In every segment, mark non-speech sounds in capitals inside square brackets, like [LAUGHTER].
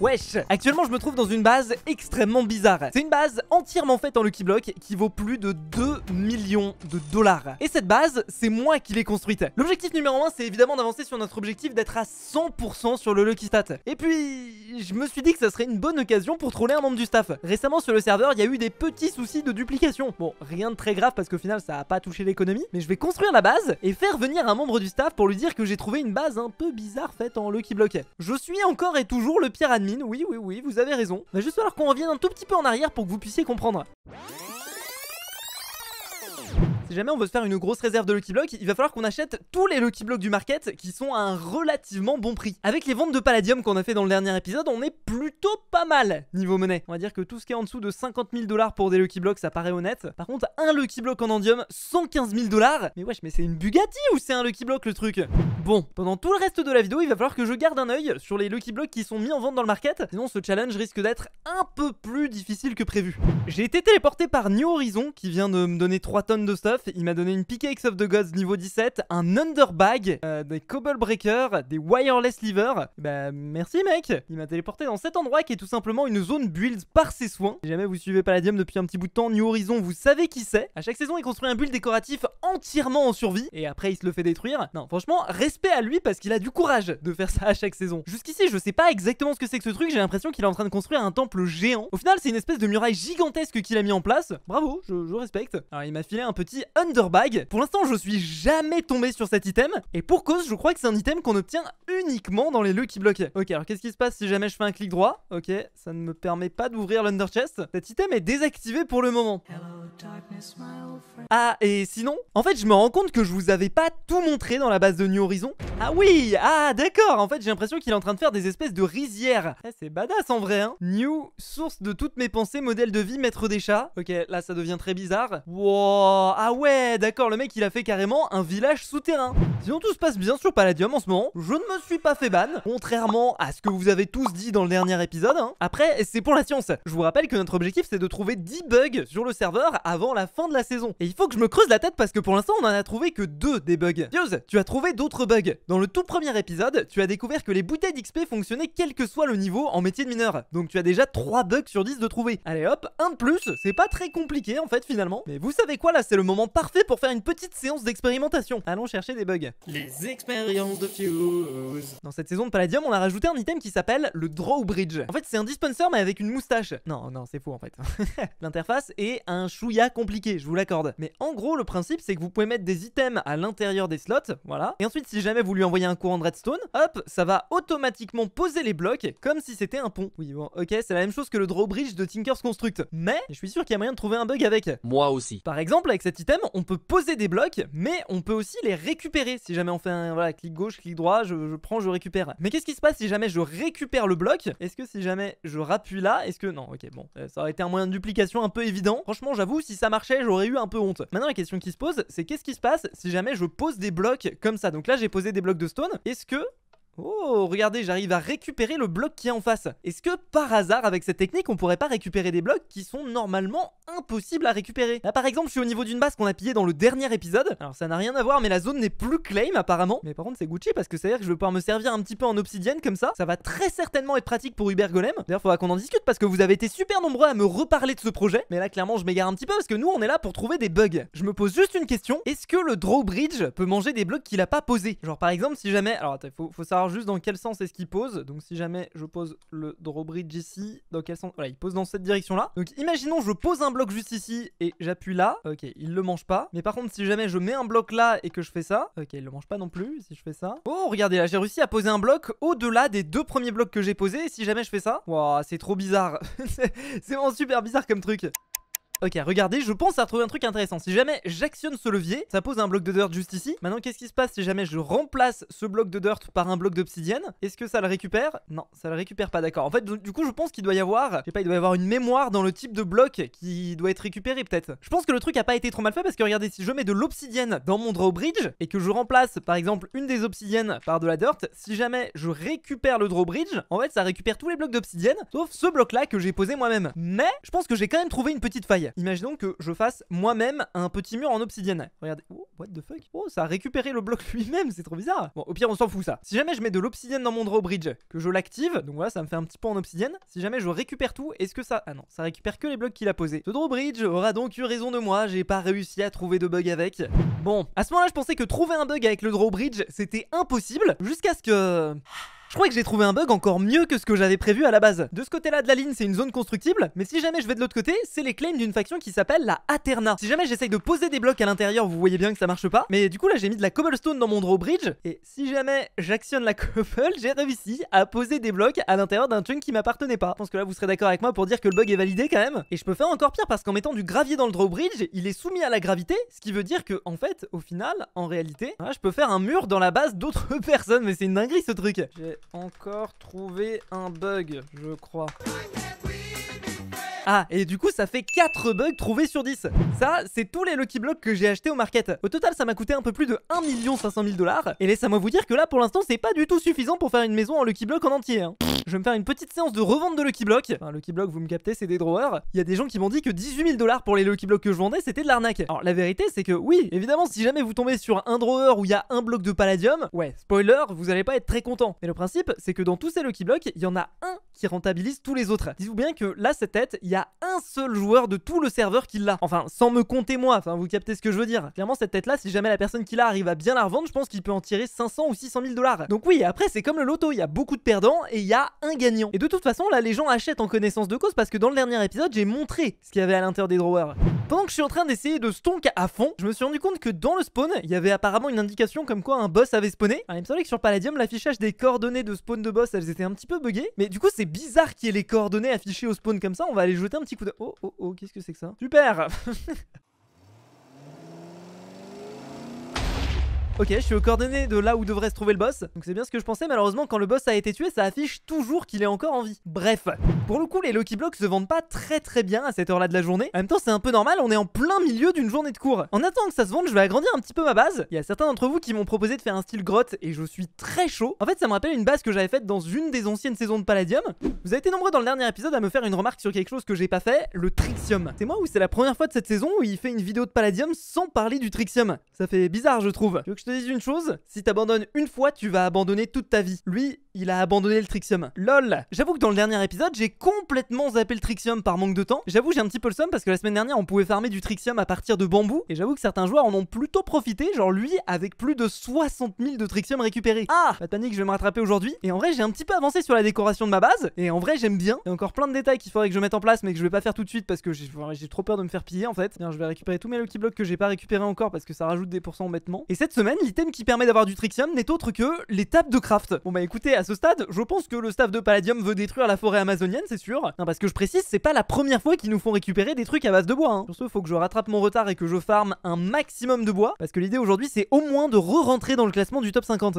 Wesh Actuellement je me trouve dans une base extrêmement bizarre. C'est une base entièrement faite en Lucky Block qui vaut plus de 2 millions de dollars. Et cette base, c'est moi qui l'ai construite. L'objectif numéro 1, c'est évidemment d'avancer sur notre objectif d'être à 100% sur le Lucky Stat. Et puis, je me suis dit que ça serait une bonne occasion pour troller un membre du staff. Récemment sur le serveur, il y a eu des petits soucis de duplication. Bon, rien de très grave parce qu'au final, ça a pas touché l'économie. Mais je vais construire la base et faire venir un membre du staff pour lui dire que j'ai trouvé une base un peu bizarre faite en Lucky Block. Je suis encore et toujours le pire admin oui, oui, oui, vous avez raison. Va bah, juste falloir qu'on revienne un tout petit peu en arrière pour que vous puissiez comprendre. Si jamais on veut se faire une grosse réserve de Lucky Blocks, il va falloir qu'on achète tous les Lucky Blocks du market qui sont à un relativement bon prix. Avec les ventes de Palladium qu'on a fait dans le dernier épisode, on est plutôt pas mal niveau monnaie. On va dire que tout ce qui est en dessous de 50 000 dollars pour des Lucky Blocks, ça paraît honnête. Par contre, un Lucky Block en Endium, 115 000 dollars. Mais wesh, mais c'est une Bugatti ou c'est un Lucky Block le truc Bon, pendant tout le reste de la vidéo, il va falloir que je garde un œil sur les Lucky Blocks qui sont mis en vente dans le market. Sinon, ce challenge risque d'être un peu plus difficile que prévu. J'ai été téléporté par New Horizon qui vient de me donner 3 tonnes de stuff il m'a donné une Pickaxe of the Gods niveau 17, un Underbag, euh, des Cobble Breakers, des Wireless liver Bah merci mec Il m'a téléporté dans cet endroit qui est tout simplement une zone build par ses soins. Si jamais vous suivez Palladium depuis un petit bout de temps, New Horizon, vous savez qui c'est. À chaque saison, il construit un build décoratif entièrement en survie, et après il se le fait détruire. Non, franchement, respect à lui parce qu'il a du courage de faire ça à chaque saison. Jusqu'ici, je sais pas exactement ce que c'est que ce truc, j'ai l'impression qu'il est en train de construire un temple géant. Au final, c'est une espèce de muraille gigantesque qu'il a mis en place. Bravo, je, je respecte. Alors il m'a filé un petit Underbag. Pour l'instant, je suis jamais tombé sur cet item. Et pour cause, je crois que c'est un item qu'on obtient uniquement dans les qui Blocks. Ok, alors qu'est-ce qui se passe si jamais je fais un clic droit Ok, ça ne me permet pas d'ouvrir l'Underchest. Cet item est désactivé pour le moment. ah, et sinon En fait, je me rends compte que je vous avais pas tout montré dans la base de New Horizon. Ah oui Ah, d'accord En fait, j'ai l'impression qu'il est en train de faire des espèces de rizières. Eh, c'est badass en vrai, hein New, source de toutes mes pensées, modèle de vie, maître des chats. Ok, là, ça devient très bizarre. Wow Ah oui ouais, d'accord, le mec il a fait carrément un village souterrain. on tout se passe bien sur Palladium en ce moment. Je ne me suis pas fait ban, contrairement à ce que vous avez tous dit dans le dernier épisode. Hein. Après, c'est pour la science. Je vous rappelle que notre objectif c'est de trouver 10 bugs sur le serveur avant la fin de la saison. Et il faut que je me creuse la tête parce que pour l'instant on en a trouvé que deux des bugs. Dios, tu as trouvé d'autres bugs. Dans le tout premier épisode, tu as découvert que les bouteilles d'XP fonctionnaient quel que soit le niveau en métier de mineur. Donc tu as déjà 3 bugs sur 10 de trouver. Allez hop, un de plus, c'est pas très compliqué en fait finalement. Mais vous savez quoi là, c'est le moment parfait pour faire une petite séance d'expérimentation. Allons chercher des bugs. Les expériences de Fuse. Dans cette saison de Palladium, on a rajouté un item qui s'appelle le Drawbridge. En fait, c'est un dispenser mais avec une moustache. Non, non, c'est faux en fait. [LAUGHS] L'interface est un chouïa compliqué, je vous l'accorde. Mais en gros, le principe, c'est que vous pouvez mettre des items à l'intérieur des slots, voilà. Et ensuite, si jamais vous lui envoyez un courant de redstone, hop, ça va automatiquement poser les blocs comme si c'était un pont. Oui, bon, ok, c'est la même chose que le drawbridge de Tinker's Construct. Mais je suis sûr qu'il y a moyen de trouver un bug avec. Moi aussi. Par exemple, avec cet item, on peut poser des blocs, mais on peut aussi les récupérer. Si jamais on fait un voilà, clic gauche, clic droit, je, je prends, je récupère. Mais qu'est-ce qui se passe si jamais je récupère le bloc Est-ce que si jamais je rappuie là, est-ce que... Non, ok, bon, euh, ça aurait été un moyen de duplication un peu évident. Franchement, j'avoue, si ça marchait, j'aurais eu un peu honte. Maintenant, la question qui se pose, c'est qu'est-ce qui se passe si jamais je pose des blocs comme ça Donc là, j'ai posé des blocs de stone. Est-ce que... Oh regardez, j'arrive à récupérer le bloc qui est en face. Est-ce que par hasard, avec cette technique, on pourrait pas récupérer des blocs qui sont normalement impossibles à récupérer Là, par exemple, je suis au niveau d'une base qu'on a pillée dans le dernier épisode. Alors, ça n'a rien à voir, mais la zone n'est plus claim apparemment. Mais par contre, c'est Gucci parce que ça veut dire que je vais pouvoir me servir un petit peu en obsidienne comme ça. Ça va très certainement être pratique pour Uber Golem. D'ailleurs, faudra qu'on en discute parce que vous avez été super nombreux à me reparler de ce projet. Mais là, clairement, je m'égare un petit peu parce que nous, on est là pour trouver des bugs. Je me pose juste une question. Est-ce que le drawbridge peut manger des blocs qu'il a pas posés Genre, par exemple, si jamais. Alors, attends, faut, faut savoir juste dans quel sens est-ce qu'il pose Donc si jamais je pose le drawbridge ici, dans quel sens il pose dans cette direction-là. Donc imaginons je pose un bloc juste ici et j'appuie là. Ok, il le mange pas. Mais par contre, si jamais je mets un bloc là et que je fais ça, ok, il le mange pas non plus si je fais ça. Oh, regardez là, j'ai réussi à poser un bloc au-delà des deux premiers blocs que j'ai posés. Et si jamais je fais ça, waouh, c'est trop bizarre. [LAUGHS] c'est vraiment super bizarre comme truc. Ok, regardez, je pense à trouvé un truc intéressant. Si jamais j'actionne ce levier, ça pose un bloc de dirt juste ici. Maintenant, qu'est-ce qui se passe si jamais je remplace ce bloc de dirt par un bloc d'obsidienne Est-ce que ça le récupère Non, ça le récupère pas, d'accord. En fait, du coup, je pense qu'il doit y avoir, je sais pas, il doit y avoir une mémoire dans le type de bloc qui doit être récupéré peut-être. Je pense que le truc a pas été trop mal fait parce que regardez, si je mets de l'obsidienne dans mon drawbridge et que je remplace par exemple une des obsidiennes par de la dirt, si jamais je récupère le drawbridge, en fait, ça récupère tous les blocs d'obsidienne sauf ce bloc là que j'ai posé moi-même. Mais je pense que j'ai quand même trouvé une petite faille. Imaginons que je fasse moi-même un petit mur en obsidienne. Regardez. Oh, what the fuck Oh, ça a récupéré le bloc [LAUGHS] lui-même, c'est trop bizarre. Bon, au pire, on s'en fout ça. Si jamais je mets de l'obsidienne dans mon drawbridge, que je l'active, donc voilà, ça me fait un petit peu en obsidienne. Si jamais je récupère tout, est-ce que ça. Ah non, ça récupère que les blocs qu'il a posés. Ce drawbridge aura donc eu raison de moi, j'ai pas réussi à trouver de bug avec. Bon, à ce moment-là, je pensais que trouver un bug avec le drawbridge, c'était impossible, jusqu'à ce que. Je crois que j'ai trouvé un bug encore mieux que ce que j'avais prévu à la base. De ce côté-là de la ligne, c'est une zone constructible, mais si jamais je vais de l'autre côté, c'est les claims d'une faction qui s'appelle la Aterna. Si jamais j'essaye de poser des blocs à l'intérieur, vous voyez bien que ça marche pas, mais du coup là j'ai mis de la cobblestone dans mon drawbridge, et si jamais j'actionne la [LAUGHS] cobble, j'ai réussi à poser des blocs à l'intérieur d'un chunk qui m'appartenait pas. Je pense que là vous serez d'accord avec moi pour dire que le bug est validé quand même. Et je peux faire encore pire parce qu'en mettant du gravier dans le drawbridge, il est soumis à la gravité, ce qui veut dire que en fait, au final, en réalité, je peux faire un mur dans la base d'autres [LAUGHS] personnes, mais c'est une dinguerie ce truc encore trouvé un bug, je crois. Ah, et du coup, ça fait 4 bugs trouvés sur 10. Ça, c'est tous les Lucky Blocks que j'ai achetés au market. Au total, ça m'a coûté un peu plus de 1 500 000 dollars. Et laissez-moi vous dire que là, pour l'instant, c'est pas du tout suffisant pour faire une maison en Lucky Block en entier. Hein je vais me faire une petite séance de revente de Lucky Block. Enfin, Lucky Block, vous me captez, c'est des drawers. Il y a des gens qui m'ont dit que 18 000 dollars pour les Lucky Blocks que je vendais, c'était de l'arnaque. Alors la vérité, c'est que oui, évidemment, si jamais vous tombez sur un drawer où il y a un bloc de palladium, ouais, spoiler, vous allez pas être très content. Mais le principe, c'est que dans tous ces Lucky Blocks, il y en a un qui rentabilise tous les autres. Dites-vous bien que là, cette tête, il y a un seul joueur de tout le serveur qui l'a. Enfin, sans me compter moi, enfin, vous captez ce que je veux dire. Clairement, cette tête-là, si jamais la personne qui l'a arrive à bien la revendre, je pense qu'il peut en tirer 500 ou 600 000 dollars. Donc oui, après, c'est comme le loto, il y a beaucoup de perdants et il y a un gagnant. Et de toute façon, là, les gens achètent en connaissance de cause parce que dans le dernier épisode, j'ai montré ce qu'il y avait à l'intérieur des drawers. Pendant que je suis en train d'essayer de stonk à fond, je me suis rendu compte que dans le spawn, il y avait apparemment une indication comme quoi un boss avait spawné. Alors, ah, il me semblait que sur Palladium, l'affichage des coordonnées de spawn de boss, elles étaient un petit peu buggées. Mais du coup, c'est bizarre qu'il y ait les coordonnées affichées au spawn comme ça. On va aller jeter un petit coup de... Oh, oh, oh, qu'est-ce que c'est que ça Super [LAUGHS] Ok, je suis aux coordonnées de là où devrait se trouver le boss. Donc c'est bien ce que je pensais. Malheureusement, quand le boss a été tué, ça affiche toujours qu'il est encore en vie. Bref. Pour le coup, les Lucky Blocks se vendent pas très très bien à cette heure-là de la journée. En même temps, c'est un peu normal, on est en plein milieu d'une journée de cours. En attendant que ça se vende, je vais agrandir un petit peu ma base. Il y a certains d'entre vous qui m'ont proposé de faire un style grotte et je suis très chaud. En fait, ça me rappelle une base que j'avais faite dans une des anciennes saisons de Palladium. Vous avez été nombreux dans le dernier épisode à me faire une remarque sur quelque chose que j'ai pas fait, le Trixium. C'est moi ou c'est la première fois de cette saison où il fait une vidéo de Palladium sans parler du Trixium. Ça fait bizarre, je trouve te dis une chose, si t'abandonnes une fois, tu vas abandonner toute ta vie. Lui, il a abandonné le Trixium. LOL J'avoue que dans le dernier épisode, j'ai complètement zappé le Trixium par manque de temps. J'avoue, j'ai un petit peu le seum parce que la semaine dernière, on pouvait farmer du Trixium à partir de bambou. Et j'avoue que certains joueurs en ont plutôt profité, genre lui, avec plus de 60 000 de Trixium récupérés. Ah La bah, panique, je vais me rattraper aujourd'hui. Et en vrai, j'ai un petit peu avancé sur la décoration de ma base. Et en vrai, j'aime bien. Il y a encore plein de détails qu'il faudrait que je mette en place, mais que je vais pas faire tout de suite parce que j'ai trop peur de me faire piller en fait. je vais récupérer tous mes Lucky Blocks que j'ai pas récupéré encore parce que ça rajoute des pourcents en bêtement. Et cette semaine, l'item qui permet d'avoir du Trixium n'est autre que l'étape de craft. Bon bah écoutez, à ce stade, je pense que le staff de Palladium veut détruire la forêt amazonienne, c'est sûr. Non, parce que je précise, c'est pas la première fois qu'ils nous font récupérer des trucs à base de bois. Hein. Sur ce, faut que je rattrape mon retard et que je farme un maximum de bois, parce que l'idée aujourd'hui, c'est au moins de re-rentrer dans le classement du top 50.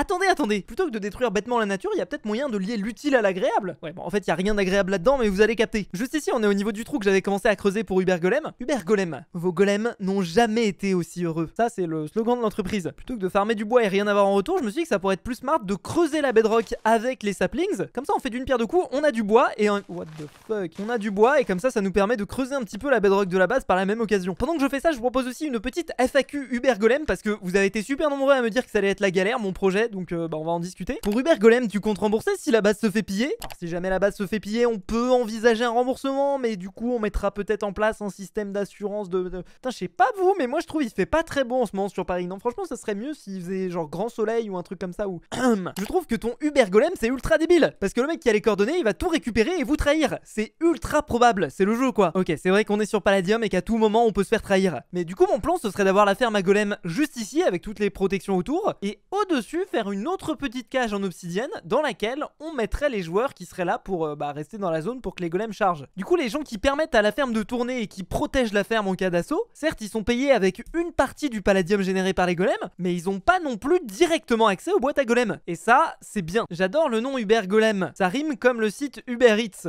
Attendez, attendez, plutôt que de détruire bêtement la nature, il y a peut-être moyen de lier l'utile à l'agréable. Ouais, bon, en fait, il y a rien d'agréable là-dedans, mais vous allez capter. Juste ici, on est au niveau du trou que j'avais commencé à creuser pour Ubergolem, Golem. Golem, vos golems n'ont jamais été aussi heureux. Ça, c'est le slogan de l'entreprise. Plutôt que de farmer du bois et rien avoir en retour, je me suis dit que ça pourrait être plus smart de creuser la bedrock avec les saplings. Comme ça, on fait d'une pierre deux coups, on a du bois et un... What the fuck On a du bois et comme ça, ça nous permet de creuser un petit peu la bedrock de la base par la même occasion. Pendant que je fais ça, je vous propose aussi une petite FAQ Ubergolem parce que vous avez été super nombreux à me dire que ça allait être la galère, mon projet donc euh, bah, on va en discuter. Pour Uber Golem, tu comptes rembourser si la base se fait piller si jamais la base se fait piller, on peut envisager un remboursement, mais du coup on mettra peut-être en place un système d'assurance de... Putain, je sais pas vous, mais moi je trouve il fait pas très bon en ce moment sur Paris. Non, franchement, ça serait mieux s'il faisait genre grand soleil ou un truc comme ça ou... [CLEARS THROAT] je trouve que ton Uber Golem, c'est ultra débile, parce que le mec qui a les coordonnées, il va tout récupérer et vous trahir. C'est ultra probable, c'est le jeu quoi. Ok, c'est vrai qu'on est sur Palladium et qu'à tout moment on peut se faire trahir. Mais du coup, mon plan, ce serait d'avoir la ferme à Golem juste ici avec toutes les protections autour et au-dessus faire une autre petite cage en obsidienne dans laquelle on mettrait les joueurs qui seraient là pour euh, bah, rester dans la zone pour que les golems chargent. Du coup, les gens qui permettent à la ferme de tourner et qui protègent la ferme en cas d'assaut, certes, ils sont payés avec une partie du palladium généré par les golems, mais ils ont pas non plus directement accès aux boîtes à golems. Et ça, c'est bien. J'adore le nom Uber Golem. Ça rime comme le site Uber Eats.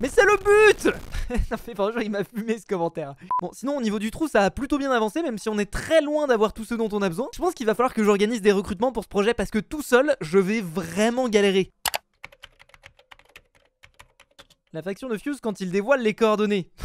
Mais c'est le but [LAUGHS] Non mais bonjour, il m'a fumé ce commentaire Bon sinon au niveau du trou ça a plutôt bien avancé Même si on est très loin d'avoir tout ce dont on a besoin Je pense qu'il va falloir que j'organise des recrutements pour ce projet Parce que tout seul je vais vraiment galérer la faction de Fuse quand il dévoile les coordonnées. [LAUGHS]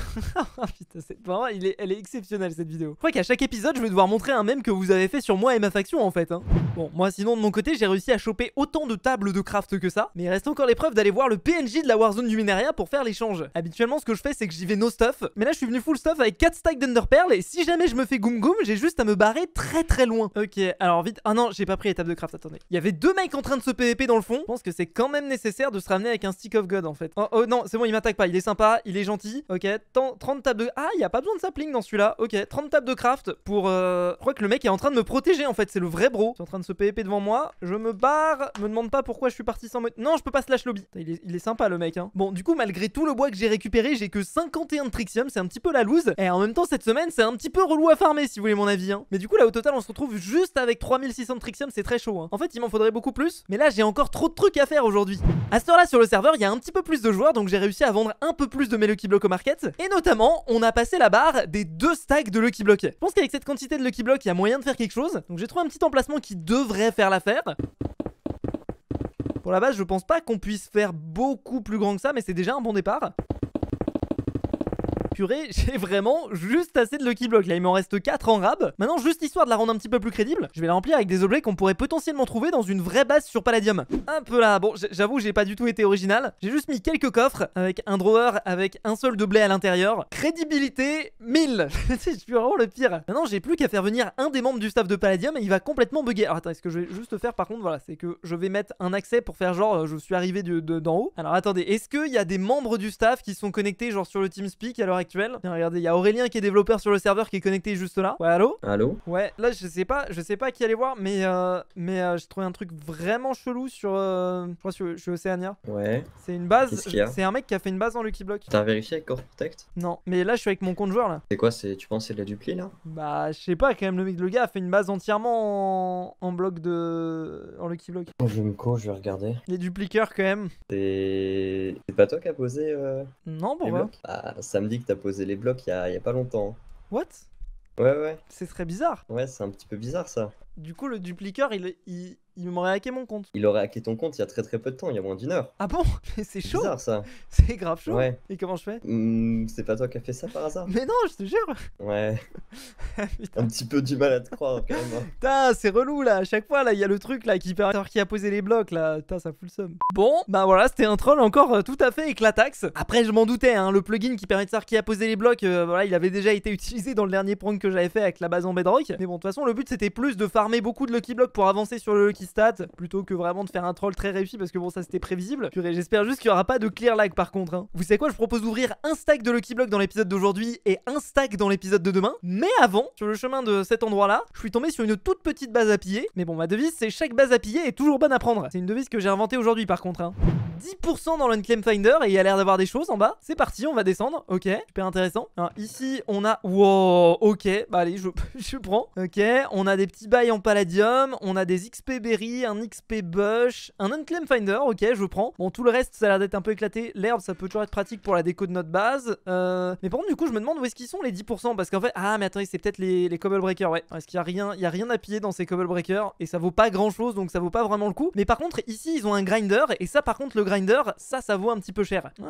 Oh, putain, c'est pas vrai, il elle est exceptionnelle cette vidéo. Je crois qu'à chaque épisode, je vais devoir montrer un mème que vous avez fait sur moi et ma faction en fait. Hein. Bon, moi sinon de mon côté, j'ai réussi à choper autant de tables de craft que ça. Mais il reste encore l'épreuve d'aller voir le PNJ de la Warzone du Mineria pour faire l'échange. Habituellement, ce que je fais, c'est que j'y vais no stuff. Mais là, je suis venu full stuff avec 4 stacks Pearl. Et si jamais je me fais goom goom, j'ai juste à me barrer très très loin. Ok, alors vite. Ah non, j'ai pas pris les tables de craft, attendez. Il y avait deux mecs en train de se PVP dans le fond. Je pense que c'est quand même nécessaire de se ramener avec un stick of god en fait. Oh, oh non, c'est il m'attaque pas, il est sympa, il est gentil. Ok, Tant, 30 tables de... Ah, il n'y a pas besoin de sapling dans celui-là. Ok, 30 tables de craft pour... Euh, je crois que le mec est en train de me protéger, en fait. C'est le vrai bro. Il est en train de se pépé devant moi. Je me barre. Me demande pas pourquoi je suis parti sans... Non, je peux pas slash lobby. Il est, sympa, le mec. Hein. Bon, du coup, malgré tout le bois que j'ai récupéré, j'ai que 51 de Trixium. C'est un petit peu la loose. Et en même temps, cette semaine, c'est un petit peu relou à farmer, si vous voulez mon avis. Hein. Mais du coup, là, au total, on se retrouve juste avec 3600 de Trixium. C'est très chaud. Hein. En fait, il m'en faudrait beaucoup plus. Mais là, j'ai encore trop de trucs à faire aujourd'hui. À ce heure-là, sur le serveur, il y a un petit peu plus de joueurs. Donc j'ai à vendre un peu plus de mes Lucky Blocks au market. Et notamment, on a passé la barre des deux stacks de Lucky Block. Je pense qu'avec cette quantité de Lucky Block, il y a moyen de faire quelque chose. Donc j'ai trouvé un petit emplacement qui devrait faire l'affaire. Pour la base, je pense pas qu'on puisse faire beaucoup plus grand que ça, mais c'est déjà un bon départ. [LAUGHS] j'ai vraiment juste assez de Lucky Block là. Il m'en reste 4 en rab. Maintenant, juste histoire de la rendre un petit peu plus crédible, je vais la remplir avec des objets qu'on pourrait potentiellement trouver dans une vraie base sur Palladium. Un peu là, bon, j'avoue, j'ai pas du tout été original. J'ai juste mis quelques coffres avec un drawer avec un seul de blé à l'intérieur. Crédibilité 1000. [LAUGHS] je suis vraiment le pire. Maintenant, j'ai plus qu'à faire venir un des membres du staff de Palladium et il va complètement bugger. Alors attendez ce que je vais juste faire par contre, voilà, c'est que je vais mettre un accès pour faire genre euh, je suis arrivé d'en haut. Alors attendez, est-ce qu'il y a des membres du staff qui sont connectés genre sur le team speak alors Tiens, regardez, il y a Aurélien qui est développeur sur le serveur qui est connecté juste là. Ouais, allô Allô Ouais, là je sais pas, je sais pas qui aller voir, mais euh, mais euh, j'ai trouvé un truc vraiment chelou sur euh, je crois que je suis Ouais. C'est une base, c'est un mec qui a fait une base en Lucky Block. T'as vérifié avec Core Protect Non, mais là je suis avec mon compte joueur là. C'est quoi, c'est tu penses c'est de la dupli là Bah, je sais pas quand même le mec le gars a fait une base entièrement en, bloc de en Lucky Block. Oh, je me co, je vais regarder. Les dupliqueurs quand même. C'est pas toi qui a posé euh, Non, bon bah, ça me dit que poser les blocs il y a, y a pas longtemps. What Ouais, ouais. C'est très bizarre. Ouais, c'est un petit peu bizarre ça du coup, le dupliqueur, il, il, il m'aurait hacké mon compte. Il aurait hacké ton compte il y a très très peu de temps, il y a moins d'une heure. Ah bon [LAUGHS] Mais c'est chaud bizarre, ça. [LAUGHS] C'est grave chaud. Ouais. Et comment je fais hmm, C'est pas toi qui as fait ça par hasard Mais non, je te jure [LAUGHS] Ouais. un petit peu du mal à te croire quand même. Hein. Putain, c'est relou là, à chaque fois là, il y a le truc là qui savoir qui a posé les blocs là. Putain, ça fout le seum. Bon, bah voilà, c'était un troll encore euh, tout à fait éclataxe. Après, je m'en doutais, hein, le plugin qui permet de savoir qui a posé les blocs, euh, voilà, il avait déjà été utilisé dans le dernier prank que j'avais fait avec la base en bedrock. Mais bon, de toute façon, le but c'était plus de farmer beaucoup de Lucky Block pour avancer sur le Lucky Stat plutôt que vraiment de faire un troll très réussi parce que bon, ça c'était prévisible. Purée, j'espère juste qu'il n'y aura pas de clear lag par contre. Hein. Vous savez quoi, je propose d'ouvrir un stack de Lucky Block dans l'épisode d'aujourd'hui et un stack dans l'épisode de demain. Mais avant, sur le chemin de cet endroit-là, je suis tombé sur une toute petite base à piller. Mais bon, ma devise, c'est chaque base à piller est toujours bonne à prendre. C'est une devise que j'ai inventée aujourd'hui par contre. 10% hein. dans l'Unclaim Finder et il a l'air d'avoir des choses en bas. C'est parti, on va descendre. Ok, super intéressant. Hein, ici, on a... Wow, ok, bah allez, je, [LAUGHS] je prends. Ok, on a des petits bails en palladium, on a des XP Berry, un XP Bush, un Unclaim Finder, ok, je prends. Bon, tout le reste, ça a l'air d'être un peu éclaté. L'herbe, ça peut toujours être pratique pour la déco de notre base. Euh, mais par contre, du coup, je me demande où est-ce qu'ils sont les 10% parce qu'en fait, ah, mais attendez, c'est peut-être les, Cobble Breakers, ouais. Parce qu'il y a rien, il y a rien à piller dans ces Cobble Breakers et ça vaut pas grand chose donc ça vaut pas vraiment le coup. Mais par contre, ici, ils ont un grinder et ça, par contre, le grinder, ça, ça vaut un petit peu cher. Ah,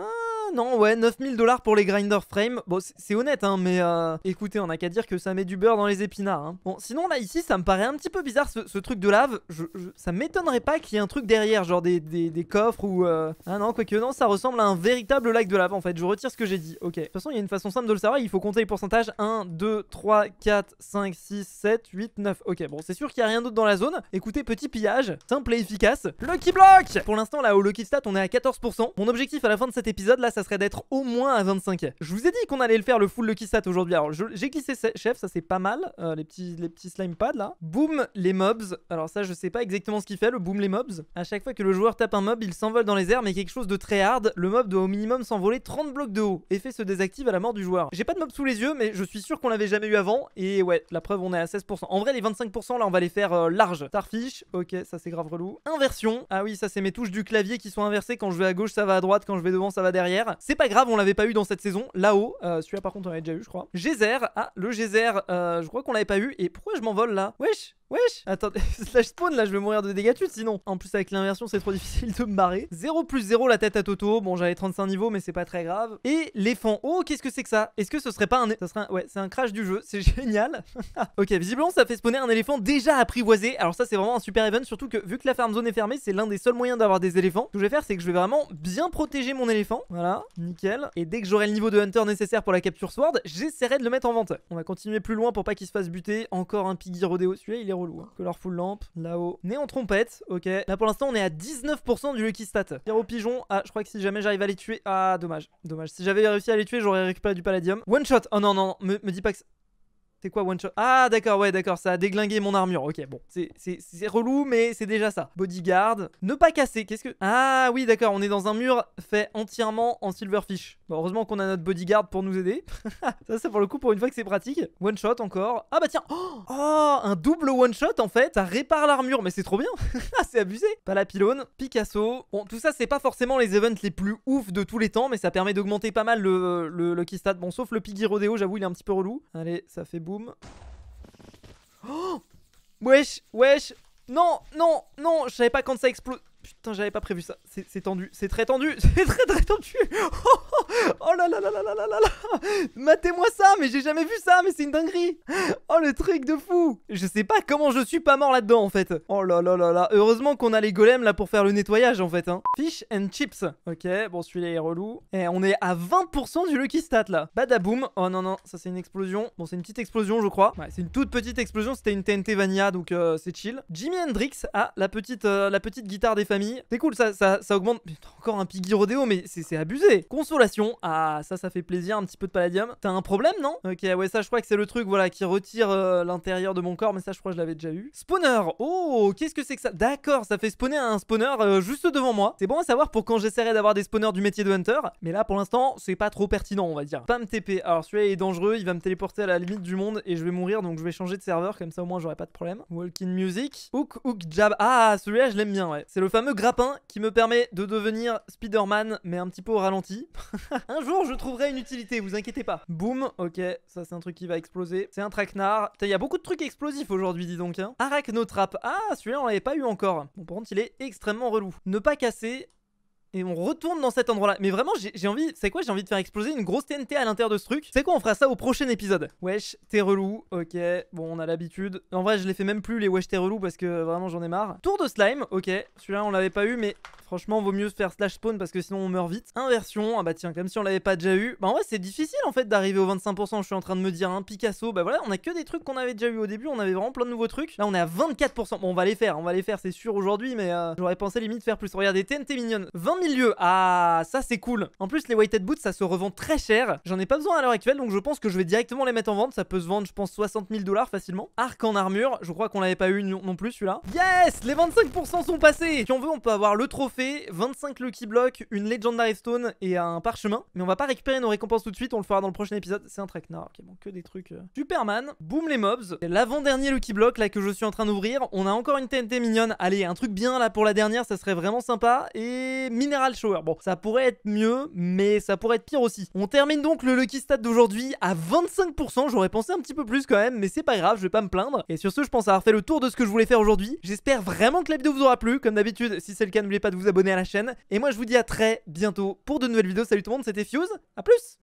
non, ouais, 9000 dollars pour les grinder frame. Bon, c'est honnête, hein, mais euh, écoutez, on a qu'à dire que ça met du beurre dans les épinards. Hein. Bon, sinon, là, ici, ça me paraît un petit peu bizarre ce, truc de lave. ça m'étonnerait pas qu'il y ait un truc derrière, genre des, coffres ou. Euh, ah non, quoique non, ça ressemble à un véritable lac de lave en fait. Je retire ce que j'ai dit. Ok. De toute façon, il y a une façon simple de le savoir. Il faut compter les pourcentages 1, 2, 3, 4, 5, 6, 7, 8, 9. Ok, bon, c'est sûr qu'il n'y a rien d'autre dans la zone. Écoutez, petit pillage, simple et efficace. Lucky Block Pour l'instant, là, au Lucky Stat, on est à 14%. Mon objectif à la fin de cet épisode, là, ça serait d'être au moins à 25. Je vous ai dit qu'on allait le faire le full Lucky Stat aujourd'hui. Alors, j'ai glissé chef, ça c'est pas mal. Euh, les, petits, les petits slime pads là boom les mobs. Alors ça, je sais pas exactement ce qu'il fait, le boom les mobs. À chaque fois que le joueur tape un mob, il s'envole dans les airs, mais quelque chose de très hard. Le mob doit au minimum s'envoler 30 blocs de haut. Effet se désactive à la mort du joueur. J'ai pas de mob sous les yeux, mais je suis sûr qu'on l'avait jamais eu avant. Et ouais, la preuve, on est à 16%. En vrai, les 25%, là, on va les faire larges. Euh, large. Tarfish, ok, ça c'est grave relou. Inversion. Ah oui, ça c'est mes touches du clavier qui sont inversées. Quand je vais à gauche, ça va à droite. Quand je vais devant, ça va derrière. C'est pas grave, on l'avait pas eu dans cette saison. Là-haut, euh, celui-là par contre, on l'avait déjà eu, je crois. Geyser. Ah, le geyser, euh, je crois qu'on l'avait pas eu. Et pourquoi je m'envole là Wesh Wesh Attendez Attendez, slash [LAUGHS] spawn là je vais mourir de dégâts sinon En plus avec l'inversion c'est trop difficile de me marrer 0 plus 0 la tête à Toto, bon j'avais 35 niveaux mais c'est pas très grave Et l'éléphant, oh qu'est-ce que c'est que ça Est-ce que ce serait pas un... Ça serait Ouais c'est un crash du jeu, c'est [LAUGHS] génial [LAUGHS] Ok visiblement ça fait spawner un éléphant déjà apprivoisé Alors ça c'est vraiment un super event surtout que vu que la farm zone est fermée c'est l'un des seuls moyens d'avoir des éléphants Ce que je vais faire c'est que je vais vraiment bien protéger mon éléphant Voilà, nickel Et dès que j'aurai le niveau de hunter nécessaire pour la capture sword J'essaierai de le mettre en vente On va continuer plus loin pour pas qu'il se fasse buter Encore un piggy rodéo il est relou. Hein. full lamp, là-haut. Néon trompette, ok. Là pour l'instant, on est à 19% du lucky stat. au pigeon, ah, je crois que si jamais j'arrive à les tuer. Ah, dommage, dommage. Si j'avais réussi à les tuer, j'aurais récupéré du palladium. One shot, oh non, non, Me, me dis pas que. C'est quoi one shot Ah d'accord, ouais d'accord, ça a déglingué mon armure. Ok, bon, c'est relou, mais c'est déjà ça. Bodyguard. Ne pas casser, qu'est-ce que... Ah oui d'accord, on est dans un mur fait entièrement en silverfish. Bon, heureusement qu'on a notre bodyguard pour nous aider. [LAUGHS] ça, c'est pour le coup, pour une fois que c'est pratique. One shot encore. Ah bah tiens, oh, oh un double one shot en fait. Ça répare l'armure, mais c'est trop bien. [LAUGHS] c'est abusé. Pas la pylône. Picasso. Bon, tout ça, c'est pas forcément les events les plus ouf de tous les temps, mais ça permet d'augmenter pas mal le, le, Bon, sauf le Piggy Rodeo, j'avoue, il est un petit peu relou. Allez, ça fait Oh, wesh, wesh. Non, non, non, je savais pas quand ça explose. Putain, j'avais pas prévu ça. C'est tendu, c'est très tendu, [LAUGHS] c'est très très tendu. [LAUGHS] Oh, oh là là là là là là là Matez-moi ça, mais j'ai jamais vu ça, mais c'est une dinguerie. Oh le truc de fou. Je sais pas comment je suis pas mort là-dedans en fait. Oh là là là là. Heureusement qu'on a les golems là pour faire le nettoyage en fait. Hein. Fish and chips. Ok, bon celui-là est relou. Et on est à 20% du lucky stat là. Badaboom. Oh non non, ça c'est une explosion. Bon c'est une petite explosion je crois. Ouais, c'est une toute petite explosion. C'était une TNT Vania donc euh, c'est chill. Jimi Hendrix. Ah la petite euh, la petite guitare des familles c'est cool, ça, ça, ça augmente. encore un Piggy Rodeo, mais c'est abusé. Consolation. Ah, ça, ça fait plaisir, un petit peu de palladium. T'as un problème, non Ok, ouais, ça, je crois que c'est le truc, voilà, qui retire euh, l'intérieur de mon corps, mais ça, je crois que je l'avais déjà eu. Spawner. Oh, qu'est-ce que c'est que ça D'accord, ça fait spawner un spawner euh, juste devant moi. C'est bon à savoir pour quand j'essaierai d'avoir des spawners du métier de hunter, mais là, pour l'instant, c'est pas trop pertinent, on va dire. Pas me TP. Alors, celui-là est dangereux, il va me téléporter à la limite du monde et je vais mourir, donc je vais changer de serveur, comme ça, au moins, j'aurai pas de problème. Walking Music. Hook, hook, jab. Ah, celui-là, je l'aime bien, ouais. C'est le fameux grappin qui me permet de devenir Spider-Man, mais un petit peu au ralenti. [LAUGHS] un jour, je trouverai une utilité, vous inquiétez pas. Boum, ok, ça c'est un truc qui va exploser. C'est un traquenard. Il y a beaucoup de trucs explosifs aujourd'hui, dis donc. Hein. Arachnotrap. Ah, celui-là, on l'avait pas eu encore. Bon, par contre, il est extrêmement relou. Ne pas casser, et on retourne dans cet endroit-là. Mais vraiment, j'ai envie, c'est quoi J'ai envie de faire exploser une grosse TNT à l'intérieur de ce truc. C'est quoi On fera ça au prochain épisode. Wesh, t'es relou. Ok, bon, on a l'habitude. En vrai, je les fais même plus les wesh t'es relou parce que vraiment j'en ai marre. Tour de slime. Ok, celui-là on l'avait pas eu, mais franchement, vaut mieux se faire slash spawn parce que sinon on meurt vite. Inversion. Ah bah tiens, comme si on l'avait pas déjà eu. Bah en vrai, c'est difficile en fait d'arriver au 25%. Je suis en train de me dire, hein, Picasso. Bah voilà, on a que des trucs qu'on avait déjà eu au début. On avait vraiment plein de nouveaux trucs. Là, on est à 24%. Bon, on va les faire, on va les faire, c'est sûr aujourd'hui, mais euh, j'aurais pensé limite faire plus. Regardez, TNT mignonne milieu. Ah, ça c'est cool. En plus, les Whitehead boots, ça se revend très cher. J'en ai pas besoin à l'heure actuelle, donc je pense que je vais directement les mettre en vente. Ça peut se vendre, je pense, 60 000 dollars facilement. Arc en armure, je crois qu'on l'avait pas eu non, plus celui-là. Yes Les 25% sont passés Si on veut, on peut avoir le trophée, 25 lucky blocks, une legendary stone et un parchemin. Mais on va pas récupérer nos récompenses tout de suite, on le fera dans le prochain épisode. C'est un nord ok, bon, que des trucs. Euh. Superman, Boom les mobs. L'avant-dernier lucky block là que je suis en train d'ouvrir. On a encore une TNT mignonne. Allez, un truc bien là pour la dernière, ça serait vraiment sympa. Et General Shower. Bon, ça pourrait être mieux, mais ça pourrait être pire aussi. On termine donc le Lucky Stat d'aujourd'hui à 25%. J'aurais pensé un petit peu plus quand même, mais c'est pas grave, je vais pas me plaindre. Et sur ce, je pense avoir fait le tour de ce que je voulais faire aujourd'hui. J'espère vraiment que la vidéo vous aura plu. Comme d'habitude, si c'est le cas, n'oubliez pas de vous abonner à la chaîne. Et moi, je vous dis à très bientôt pour de nouvelles vidéos. Salut tout le monde, c'était Fuse. À plus